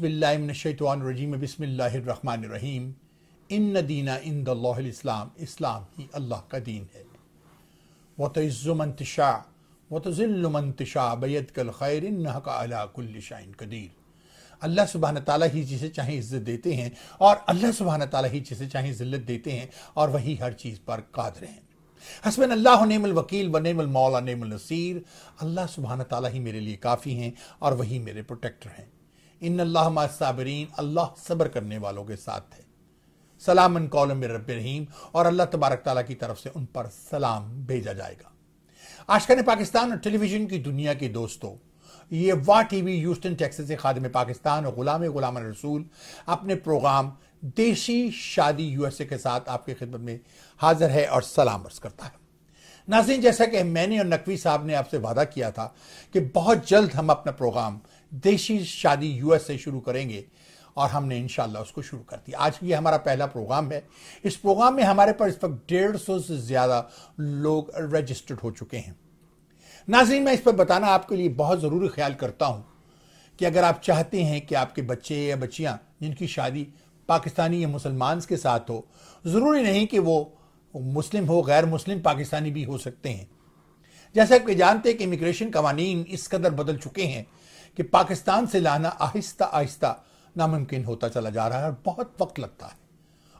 باللہ من الشیطان الرجیم بسم اللہ الرحمن الرحیم اسلام ہی اللہ کا دین ہے اللہ سبحانہ تعالیٰ ہی جسے چاہیں عزت دیتے ہیں اور اللہ سبحانہ تعالیٰ جسے چاہیں عزت دیتے ہیں اور وہی ہر چیز پر قادر ہیں حسبن اللہ الوکیل و نعم نعم النصیر اللہ سبحانہ تعالیٰ ہی میرے لیے کافی ہیں اور وہی میرے پروٹیکٹر ہیں ان اللہ صابرین اللہ صبر کرنے والوں کے ساتھ سلام ان رب اور اللہ تبارک تعالیٰ کی طرف سے ان پر سلام بھیجا جائے گا آشکان پاکستان اور ٹیلی ویژن کی دنیا کے دوستوں یہ وا ٹی وی یوسٹن سے خادم پاکستان اور غلام غلام رسول اپنے پروگرام دیشی شادی یو ایس اے کے ساتھ آپ کی خدمت میں حاضر ہے اور سلام عرض کرتا ہے ناظرین جیسا کہ میں نے اور نقوی صاحب نے آپ سے وعدہ کیا تھا کہ بہت جلد ہم اپنا پروگرام دیشی شادی یو ایس سے شروع کریں گے اور ہم نے انشاءاللہ اس کو شروع کر دیا آج یہ ہمارا پہلا پروگرام ہے اس پروگرام میں ہمارے پر اس وقت ڈیڑھ سو سے زیادہ لوگ رجسٹرڈ ہو چکے ہیں ناظرین میں اس پر بتانا آپ کے لیے بہت ضروری خیال کرتا ہوں کہ اگر آپ چاہتے ہیں کہ آپ کے بچے یا بچیاں جن کی شادی پاکستانی یا مسلمان کے ساتھ ہو ضروری نہیں کہ وہ مسلم ہو غیر مسلم پاکستانی بھی ہو سکتے ہیں جیسے آپ جانتے ہیں کہ امیگریشن قوانین اس قدر بدل چکے ہیں کہ پاکستان سے لانا آہستہ آہستہ ناممکن ہوتا چلا جا رہا ہے اور بہت وقت لگتا ہے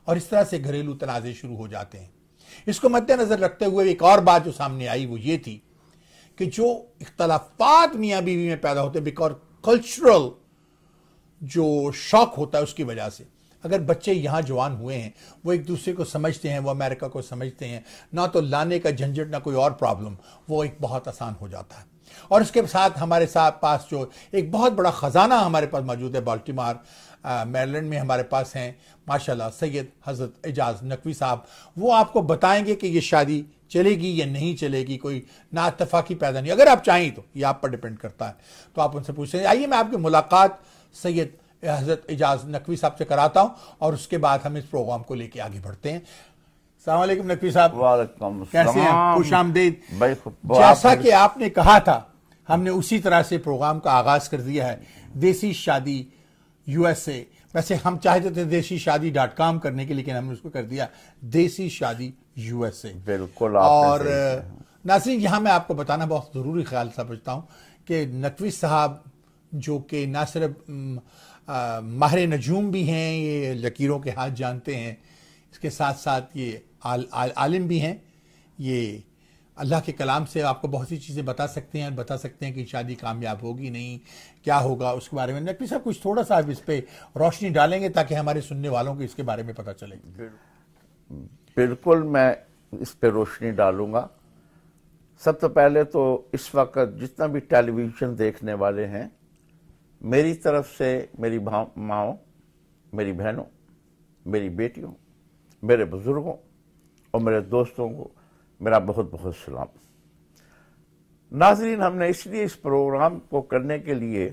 اور اس طرح سے گھریلو تنازع شروع ہو جاتے ہیں اس کو مد نظر رکھتے ہوئے ایک اور بات جو سامنے آئی وہ یہ تھی کہ جو اختلافات میاں بیوی میں پیدا ہوتے ہیں بیکاز کلچرل جو شوق ہوتا ہے اس کی وجہ سے اگر بچے یہاں جوان ہوئے ہیں وہ ایک دوسرے کو سمجھتے ہیں وہ امریکہ کو سمجھتے ہیں نہ تو لانے کا جھنجھٹ نہ کوئی اور پرابلم وہ ایک بہت آسان ہو جاتا ہے اور اس کے ساتھ ہمارے ساتھ پاس جو ایک بہت بڑا خزانہ ہمارے پاس موجود ہے بالٹی مار میں ہمارے پاس ہیں ماشاءاللہ سید حضرت اجاز نقوی صاحب وہ آپ کو بتائیں گے کہ یہ شادی چلے گی یا نہیں چلے گی کوئی ناتفاقی پیدا نہیں اگر آپ چاہیں تو یہ آپ پر ڈیپینڈ کرتا ہے تو آپ ان سے پوچھ ہیں آئیے میں آپ کی ملاقات سید حضرت اعجاز نقوی صاحب سے کراتا ہوں اور اس کے بعد ہم اس پروگرام کو لے کے آگے بڑھتے ہیں السلام علیکم نقوی صاحب کیسے ہیں خوش آمدید جیسا کہ آپ نے کہا تھا ہم نے اسی طرح سے پروگرام کا آغاز کر دیا ہے دیسی شادی یو ایس اے ویسے ہم چاہتے تھے دیسی شادی ڈاٹ کام کرنے کے لیکن ہم نے اس کو کر دیا دیسی شادی یو ایس اے بالکل اور ناظرین یہاں میں آپ کو بتانا بہت ضروری خیال سمجھتا ہوں کہ نقوی صاحب جو کہ نہ صرف ماہر نجوم بھی ہیں یہ لکیروں کے ہاتھ جانتے ہیں اس کے ساتھ ساتھ یہ عالم بھی ہیں یہ اللہ کے کلام سے آپ کو بہت سی چیزیں بتا سکتے ہیں بتا سکتے ہیں کہ شادی کامیاب ہوگی نہیں کیا ہوگا اس کے بارے میں صاحب کچھ تھوڑا سا آپ اس پہ روشنی ڈالیں گے تاکہ ہمارے سننے والوں کو اس کے بارے میں پتہ چلے گی بالکل میں اس پہ روشنی ڈالوں گا سب سے پہلے تو اس وقت جتنا بھی ٹیلی ویژن دیکھنے والے ہیں میری طرف سے میری ماں میری بہنوں میری بیٹیوں میرے بزرگوں اور میرے دوستوں کو میرا بہت بہت سلام ناظرین ہم نے اس لیے اس پروگرام کو کرنے کے لیے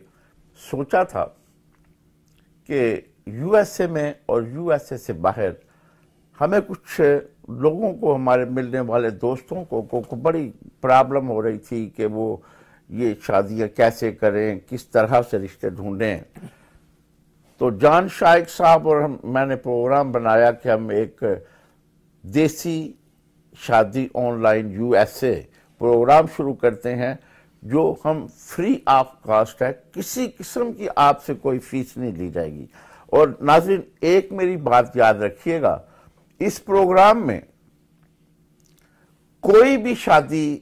سوچا تھا کہ یو ایس اے میں اور یو ایس اے سے باہر ہمیں کچھ لوگوں کو ہمارے ملنے والے دوستوں کو بڑی پرابلم ہو رہی تھی کہ وہ یہ شادیاں کیسے کریں کس طرح سے رشتے ڈھونڈیں تو جان شائق صاحب اور میں نے پروگرام بنایا کہ ہم ایک دیسی شادی online U S A program شروع کرتے ہیں جو ہم فری آف کاسٹ ہے کسی قسم کی آپ سے کوئی فیس نہیں لی جائے گی اور ناظرین ایک میری بات یاد رکھیے گا اس پروگرام میں کوئی بھی شادی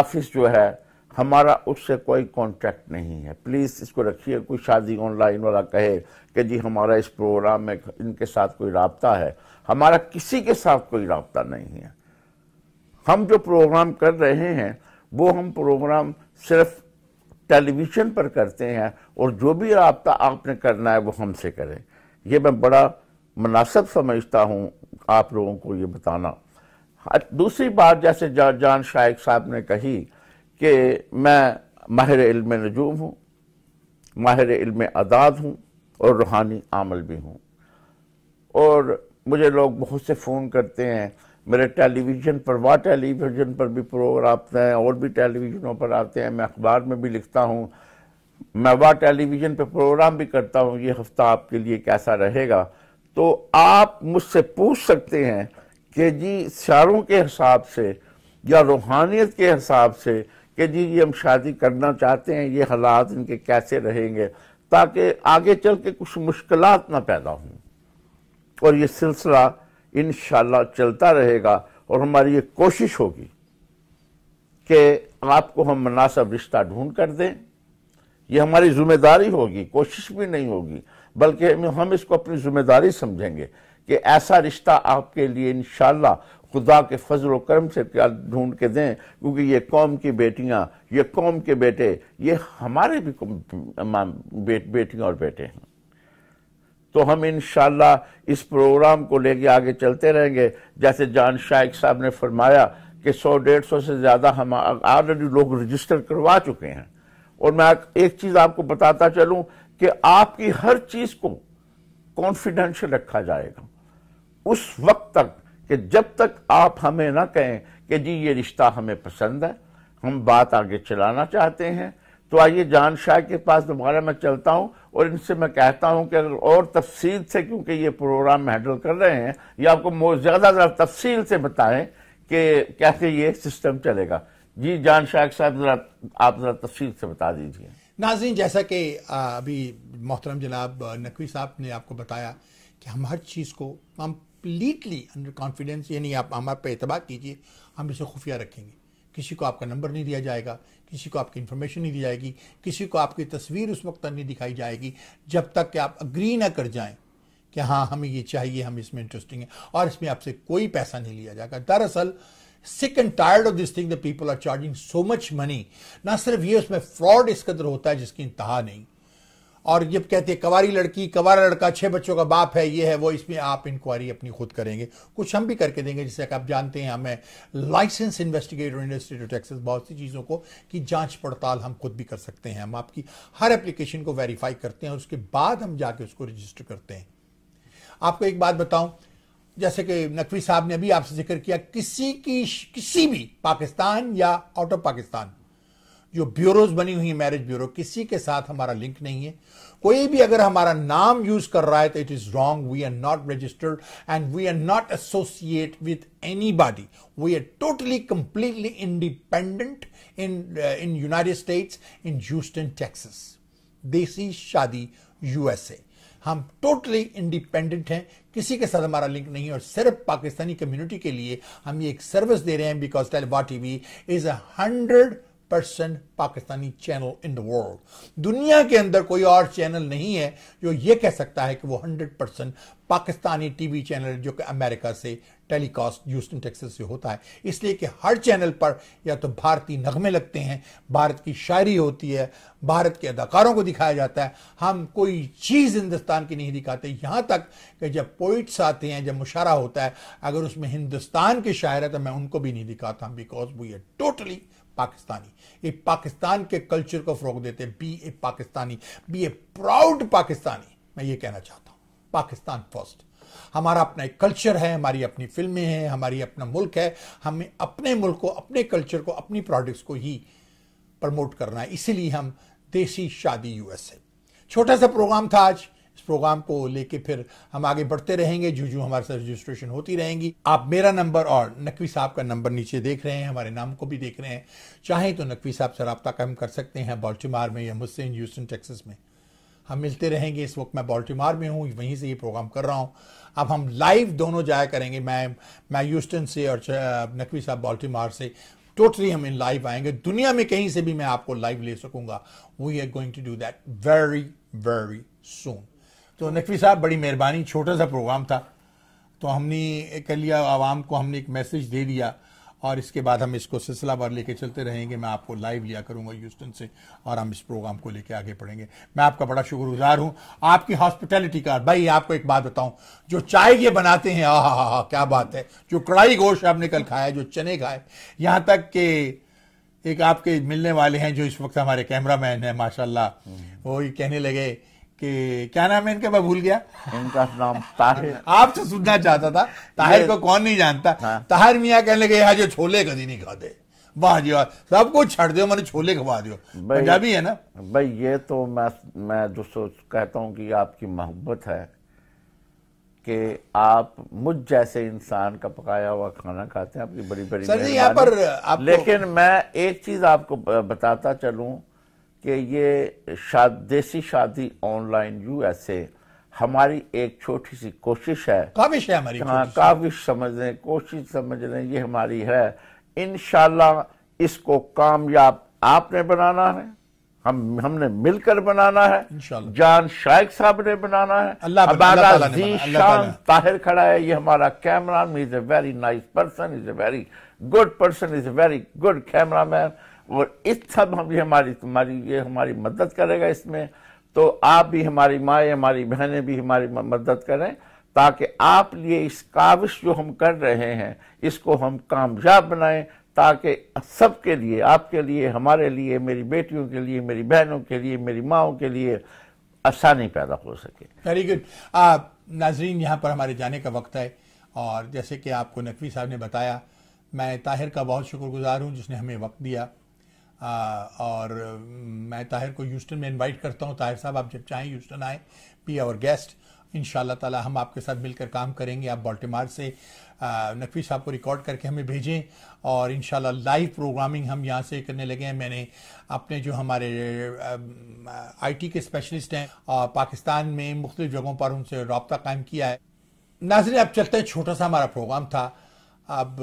آفس جو ہے ہمارا اس سے کوئی کانٹیکٹ نہیں ہے پلیز اس کو رکھیے کوئی شادی آن لائن والا کہے کہ جی ہمارا اس پروگرام میں ان کے ساتھ کوئی رابطہ ہے ہمارا کسی کے ساتھ کوئی رابطہ نہیں ہے ہم جو پروگرام کر رہے ہیں وہ ہم پروگرام صرف ٹیلی ویژن پر کرتے ہیں اور جو بھی رابطہ آپ نے کرنا ہے وہ ہم سے کریں یہ میں بڑا مناسب سمجھتا ہوں آپ لوگوں کو یہ بتانا دوسری بات جیسے جان شائق صاحب نے کہی کہ میں ماہر علم نجوم ہوں ماہر علم اداد ہوں اور روحانی عمل بھی ہوں اور مجھے لوگ بہت سے فون کرتے ہیں میرے ٹیلی ویژن پر واہ ٹیلی ویژن پر بھی پروگرام آتے ہیں اور بھی ٹیلی ویژنوں پر آتے ہیں میں اخبار میں بھی لکھتا ہوں میں واہ ٹیلی ویژن پہ پروگرام بھی کرتا ہوں یہ ہفتہ آپ کے لیے کیسا رہے گا تو آپ مجھ سے پوچھ سکتے ہیں کہ جی سیاروں کے حساب سے یا روحانیت کے حساب سے کہ جی یہ ہم شادی کرنا چاہتے ہیں یہ حالات ان کے کیسے رہیں گے تاکہ آگے چل کے کچھ مشکلات نہ پیدا ہوں اور یہ سلسلہ انشاءاللہ چلتا رہے گا اور ہماری یہ کوشش ہوگی کہ آپ کو ہم مناسب رشتہ ڈھونڈ کر دیں یہ ہماری ذمہ داری ہوگی کوشش بھی نہیں ہوگی بلکہ ہم اس کو اپنی ذمہ داری سمجھیں گے کہ ایسا رشتہ آپ کے لیے انشاءاللہ خدا کے فضل و کرم سے کیا ڈھونڈ کے دیں کیونکہ یہ قوم کی بیٹیاں یہ قوم کے بیٹے یہ ہمارے بھی بیٹیاں اور بیٹے ہیں تو ہم انشاءاللہ اس پروگرام کو لے کے آگے چلتے رہیں گے جیسے جان شائق صاحب نے فرمایا کہ سو ڈیڑھ سو سے زیادہ ہم آلریڈی لوگ رجسٹر کروا چکے ہیں اور میں ایک چیز آپ کو بتاتا چلوں کہ آپ کی ہر چیز کو کانفیڈینشیل رکھا جائے گا اس وقت تک کہ جب تک آپ ہمیں نہ کہیں کہ جی یہ رشتہ ہمیں پسند ہے ہم بات آگے چلانا چاہتے ہیں تو آئیے جان شاہ کے پاس دوبارہ میں چلتا ہوں اور ان سے میں کہتا ہوں کہ اگر اور تفصیل سے کیونکہ یہ پروگرام ہینڈل کر رہے ہیں یہ آپ کو زیادہ ذرا تفصیل سے بتائیں کہ کیسے یہ سسٹم چلے گا جی جان شاہ صاحب ذرا آپ ذرا تفصیل سے بتا دیجیے ناظرین جیسا کہ ابھی محترم جناب نقوی صاحب نے آپ کو بتایا کہ ہم ہر چیز کو ہم کمپلیٹلی انڈر کانفیڈنس یعنی آپ ہمارے پہ اعتبار کیجیے ہم اسے خفیہ رکھیں گے کسی کو آپ کا نمبر نہیں دیا جائے گا کسی کو آپ کی انفارمیشن نہیں دی جائے گی کسی کو آپ کی تصویر اس وقت تک نہیں دکھائی جائے گی جب تک کہ آپ اگری نہ کر جائیں کہ ہاں ہمیں یہ چاہیے ہم اس میں انٹرسٹنگ ہیں اور اس میں آپ سے کوئی پیسہ نہیں لیا جائے گا دراصل sick and tired of this thing the people are charging so much money نہ صرف یہ اس میں فراڈ اس قدر ہوتا ہے جس کی انتہا نہیں اور جب کہتے ہیں کواری لڑکی کوارا لڑکا چھ بچوں کا باپ ہے یہ ہے وہ اس میں آپ انکوائری اپنی خود کریں گے کچھ ہم بھی کر کے دیں گے جیسے کہ آپ جانتے ہیں ہمیں لائسنس انویسٹیگیٹر انڈسٹریٹ ٹیکسز بہت سی چیزوں کو کی جانچ پڑتال ہم خود بھی کر سکتے ہیں ہم آپ کی ہر اپلیکیشن کو ویریفائی کرتے ہیں اور اس کے بعد ہم جا کے اس کو رجسٹر کرتے ہیں آپ کو ایک بات بتاؤں جیسے کہ نقوی صاحب نے ابھی آپ سے ذکر کیا کسی کی کسی بھی پاکستان یا آؤٹ آف پاکستان جو بیوروز بنی ہوئی میرج بیورو کسی کے ساتھ ہمارا لنک نہیں ہے کوئی بھی اگر ہمارا نام یوز کر رہا ہے تو uh, ہم ٹوٹلی انڈیپینڈنٹ ہیں کسی کے ساتھ ہمارا لنک نہیں ہے اور صرف پاکستانی کمیونٹی کے لیے ہم یہ ایک سروس دے رہے ہیں T V is a hundred person Pakistani channel in the world دنیا کے اندر کوئی اور چینل نہیں ہے جو یہ کہہ سکتا ہے کہ وہ hundred percent Pakistani T V channel جو کہ امریکہ سے ٹیلی کاسٹ یوسٹن ٹیکسس سے ہوتا ہے اس لیے کہ ہر چینل پر یا تو بھارتی نغمے لگتے ہیں بھارت کی شاعری ہوتی ہے بھارت کے اداکاروں کو دکھایا جاتا ہے ہم کوئی چیز ہندوستان کی نہیں دکھاتے یہاں تک کہ جب پوئٹس آتے ہیں جب مشاعرہ ہوتا ہے اگر اس میں ہندوستان کے شاعر ہے تو میں ان کو بھی نہیں دکھاتا because we are totally Pakistani Pakistan کے کلچر کو فروغ دیتے اے پراؤڈ پاکستانی میں یہ کہنا چاہتا ہوں پاکستان فرسٹ ہمارا اپنا ایک کلچر ہے ہماری اپنی فلمیں ہیں ہماری اپنا ملک ہے ہمیں اپنے ملک کو اپنے کلچر کو اپنی پروڈکٹس کو ہی پرموٹ کرنا ہے اسی لیے ہم دیسی شادی یو ایس اے چھوٹا سا پروگرام تھا آج اس پروگرام کو لے کے پھر ہم آگے بڑھتے رہیں گے جو جو ہمارے ساتھ رجسٹریشن ہوتی رہیں گی آپ میرا نمبر اور نقوی صاحب کا نمبر نیچے دیکھ رہے ہیں ہمارے نام کو بھی دیکھ رہے ہیں چاہیں تو نقوی صاحب سے رابطہ قائم کر سکتے ہیں بالٹی مار میں یا مجھ سے ٹیکسس میں ہم ملتے رہیں گے اس وقت میں بالٹی مار میں ہوں وہیں سے یہ پروگرام کر رہا ہوں اب ہم لائیو دونوں جایا کریں گے میں میں یوسٹن سے اور نقوی صاحب بالٹی مار سے ٹوٹلی ہم ان لائیو آئیں گے دنیا میں کہیں سے بھی میں آپ کو لائیو لے سکوں گا we are going to do that very very soon تو نقوی صاحب بڑی مہربانی چھوٹا سا پروگرام تھا تو ہم نے کر لیا عوام کو ہم نے ایک میسج دے دیا اور اس کے بعد ہم اس کو سلسلہ بھر لے کے چلتے رہیں گے میں آپ کو لائیو لیا کروں گا یوسٹن سے اور ہم اس پروگرام کو لے کے آگے پڑھیں گے میں آپ کا بڑا شکر گزار ہوں آپ کی ہاسپٹیلٹی کا بھائی آپ کو ایک بات بتاؤں جو چائے یہ بناتے ہیں آہ آہ آہ کیا بات ہے جو کڑائی گوشت آپ نے کل کھایا جو چنے کھائے یہاں تک کہ ایک آپ کے ملنے والے ہیں جو اس وقت ہمارے کیمرہ مین ہیں ماشاءاللہ وہ یہ کہنے لگے کہ کیا نام ہے ان کے میں بھول گیا ان کا نام طاہر آپ سے سننا چاہتا تھا طاہر کو کون نہیں جانتا ہاں۔ طاہر میاں کہنے لگے یہاں جو چھولے کدی نہیں کھاتے واہ جی واہ سب کو چھڑ دیو میں نے چھولے کھوا دیو پنجابی ہے نا بھائی یہ تو میں میں جو سوچ کہتا ہوں کہ آپ کی محبت ہے کہ آپ مجھ جیسے انسان کا پکایا ہوا کھانا کھاتے ہیں آپ کی بڑی بڑی جی، لیکن میں ایک چیز آپ کو بتاتا چلوں کہ یہ شاد دیسی شادی online U S A ہماری ایک چھوٹی سی کوشش ہے کاوش ہے ہماری ہاں کاوش سمجھ لیں کوشش سمجھ لیں یہ ہماری ہے انشاءاللہ اس کو کامیاب آپ نے بنانا ہے ہم ہم نے مل کر بنانا ہے جان شائق صاحب نے بنانا ہے اللہ زی شان طاہر کھڑا ہے یہ ہمارا camera man is a very nice person is a very good person is a very good camera man وہ اس سب ہماری تمہاری یہ ہماری مدد کرے گا اس میں تو آپ بھی ہماری مائیں ہماری بہنیں بھی ہماری مدد کریں تاکہ آپ لیے اس کاوش جو ہم کر رہے ہیں اس کو ہم کامیاب بنائیں تاکہ سب کے لیے آپ کے لیے ہمارے لیے میری بیٹیوں کے لیے میری بہنوں کے لیے میری ماؤں کے لیے آسانی پیدا ہو سکے ویری گڈ آپ ناظرین یہاں پر ہمارے جانے کا وقت ہے اور جیسے کہ آپ کو نقوی صاحب نے بتایا میں طاہر کا بہت شکر گزار ہوں جس نے ہمیں وقت دیا اور میں طاہر کو ہیوسٹن میں انوائٹ کرتا ہوں طاہر صاحب آپ جب چاہیں ہیوسٹن آئیں بی آور گیسٹ ان شاء اللہ تعالیٰ ہم آپ کے ساتھ مل کر کام کریں گے آپ بالٹیمار مار سے نقوی صاحب کو ریکارڈ کر کے ہمیں بھیجیں اور انشاءاللہ لائیو پروگرامنگ ہم یہاں سے کرنے لگے ہیں میں نے اپنے جو ہمارے آئی ٹی کے اسپیشلسٹ ہیں پاکستان میں مختلف جگہوں پر ان سے رابطہ قائم کیا ہے ناظرین اب چلتے ہیں چھوٹا سا ہمارا پروگرام تھا اب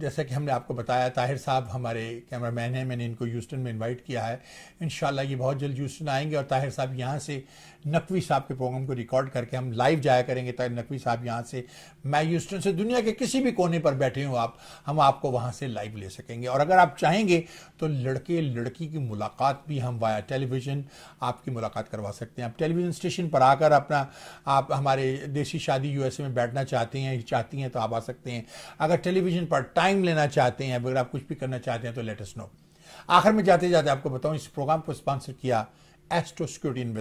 جیسا کہ ہم نے آپ کو بتایا طاہر صاحب ہمارے کیمرہ مین ہیں میں نے ان کو یوسٹن میں انوائٹ کیا ہے انشاءاللہ یہ بہت جلد یوسٹن آئیں گے اور طاہر صاحب یہاں سے نقوی صاحب کے پروگرام کو ریکارڈ کر کے ہم لائیو جایا کریں گے تاکہ نقوی صاحب یہاں سے میں یوسٹن سے دنیا کے کسی بھی کونے پر بیٹھے ہوں آپ ہم آپ کو وہاں سے لائیو لے سکیں گے اور اگر آپ چاہیں گے تو لڑکے لڑکی کی ملاقات بھی ہم وایا ٹیلی ویژن آپ کی ملاقات کروا سکتے ہیں آپ ٹیلی ویژن اسٹیشن پر آ کر اپنا آپ ہمارے دیسی شادی یو ایس اے میں بیٹھنا چاہتے ہیں چاہتی ہیں تو آپ آ سکتے ہیں اگر ٹیلی ویژن پر ٹائم لینا چاہتے ہیں اگر آپ کچھ بھی کرنا چاہتے ہیں تو لیٹسٹ نو آخر میں جاتے جاتے آپ کو بتاؤں اس پروگرام کو اسپانسر کیا اگر آپ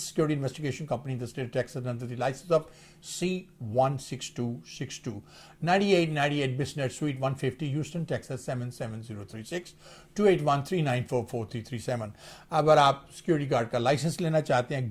سیکورٹی گارڈ کا لائسنس لینا چاہتے ہیں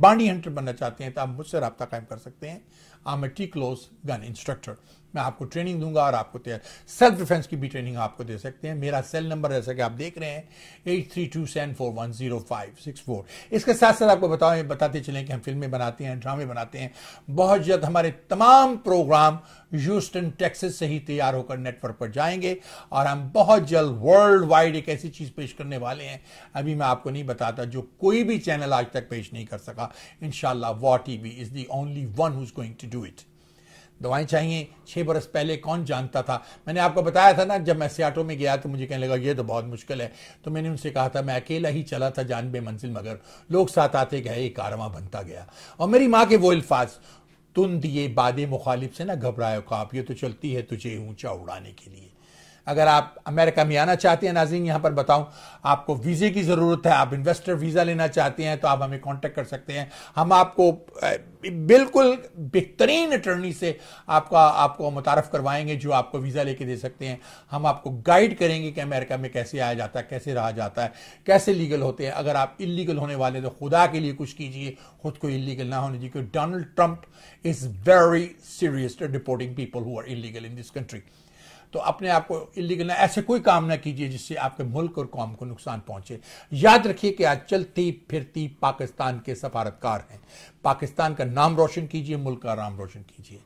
بانڈی ہنٹر بننا چاہتے ہیں تو آپ مجھ سے رابطہ قائم کر سکتے ہیں کلوز گن انسٹرکٹر میں آپ کو ٹریننگ دوں گا اور آپ کو سیلف ڈیفینس کی بھی ٹریننگ آپ کو دے سکتے ہیں میرا سیل نمبر جیسا کہ آپ دیکھ رہے ہیں eight three two seven four one zero five six four اس کے ساتھ ساتھ آپ کو بتاؤں بتاتے چلیں کہ ہم فلمیں بناتے ہیں ڈرامے بناتے ہیں بہت جلد ہمارے تمام پروگرام یوسٹن ٹیکسس سے ہی تیار ہو کر نیٹ ورک پر جائیں گے اور ہم بہت جلد ورلڈ وائڈ ایک ایسی چیز پیش کرنے والے ہیں ابھی میں آپ کو نہیں بتاتا جو کوئی بھی چینل آج تک پیش نہیں کر سکا ان شاء اللہ what T V is the only one who's going to do it دوائیں چاہیے چھ برس پہلے کون جانتا تھا میں نے آپ کو بتایا تھا نا جب میں سیاٹو میں گیا تو مجھے کہنے لگا یہ تو بہت مشکل ہے تو میں نے ان سے کہا تھا میں اکیلا ہی چلا تھا جان بے منزل مگر لوگ ساتھ آتے گئے ایک کارواں بنتا گیا اور میری ماں کے وہ الفاظ تم دیے باد مخالف سے نہ گھبراؤ کا یہ تو چلتی ہے تجھے اونچا اڑانے کے لیے اگر آپ امریکہ میں آنا چاہتے ہیں ناظرین یہاں پر بتاؤں آپ کو ویزے کی ضرورت ہے آپ انویسٹر ویزا لینا چاہتے ہیں تو آپ ہمیں کانٹیکٹ کر سکتے ہیں ہم آپ کو بالکل بہترین اٹرنی سے آپ کا آپ کو متعارف کروائیں گے جو آپ کو ویزا لے کے دے سکتے ہیں ہم آپ کو گائیڈ کریں گے کہ امریکہ میں کیسے آیا جاتا ہے کیسے رہا جاتا ہے کیسے لیگل ہوتے ہیں اگر آپ انلیگل ہونے والے تو خدا کے لیے کچھ کیجیے خود کو انلیگل نہ ہونے دیجیے کیونکہ Donald Trump is very serious deporting people who are illegal in this country تو اپنے آپ کو اللیگل نہ ایسے کوئی کام نہ کیجیے جس سے آپ کے ملک اور قوم کو نقصان پہنچے یاد رکھیے کہ آج چلتی پھرتی پاکستان کے سفارتکار ہیں پاکستان کا نام روشن کیجیے ملک کا نام روشن کیجیے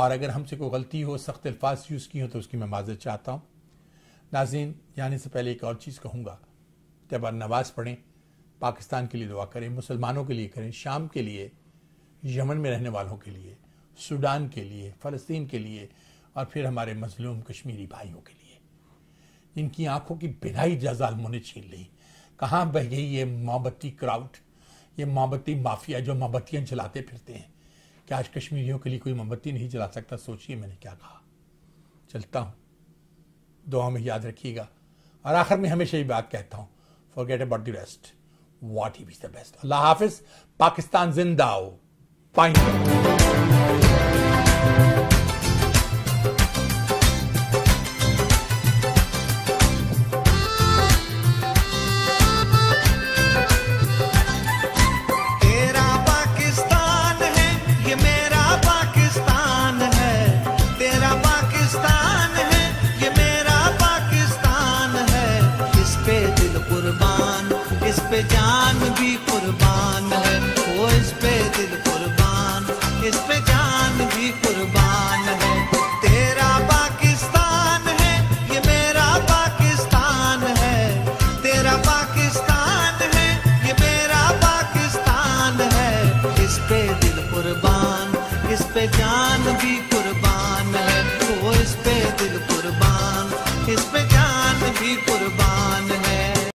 اور اگر ہم سے کوئی غلطی ہو سخت الفاظ یوز کی ہو تو اس کی میں معذرت چاہتا ہوں ناظرین جانے یعنی سے پہلے ایک اور چیز کہوں گا جب آپ نواز پڑھیں پاکستان کے لیے دعا کریں مسلمانوں کے لیے کریں شام کے لیے یمن میں رہنے والوں کے لیے سوڈان کے لیے فلسطین کے لیے اور پھر ہمارے مظلوم کشمیری بھائیوں کے لیے جن کی آنکھوں کی بنائی ہی جزا نے چھین لی کہاں بہ گئی یہ محبتی کراؤڈ یہ محبتی مافیا جو محبتیاں چلاتے پھرتے ہیں کہ آج کشمیریوں کے لیے کوئی محبتی نہیں چلا سکتا سوچیے میں نے کیا کہا چلتا ہوں دعا میں یاد رکھیے گا اور آخر میں ہمیشہ یہ بات کہتا ہوں forget about the rest what is the best اللہ حافظ پاکستان زندگ قربان اس پہ جان بھی قربان ہے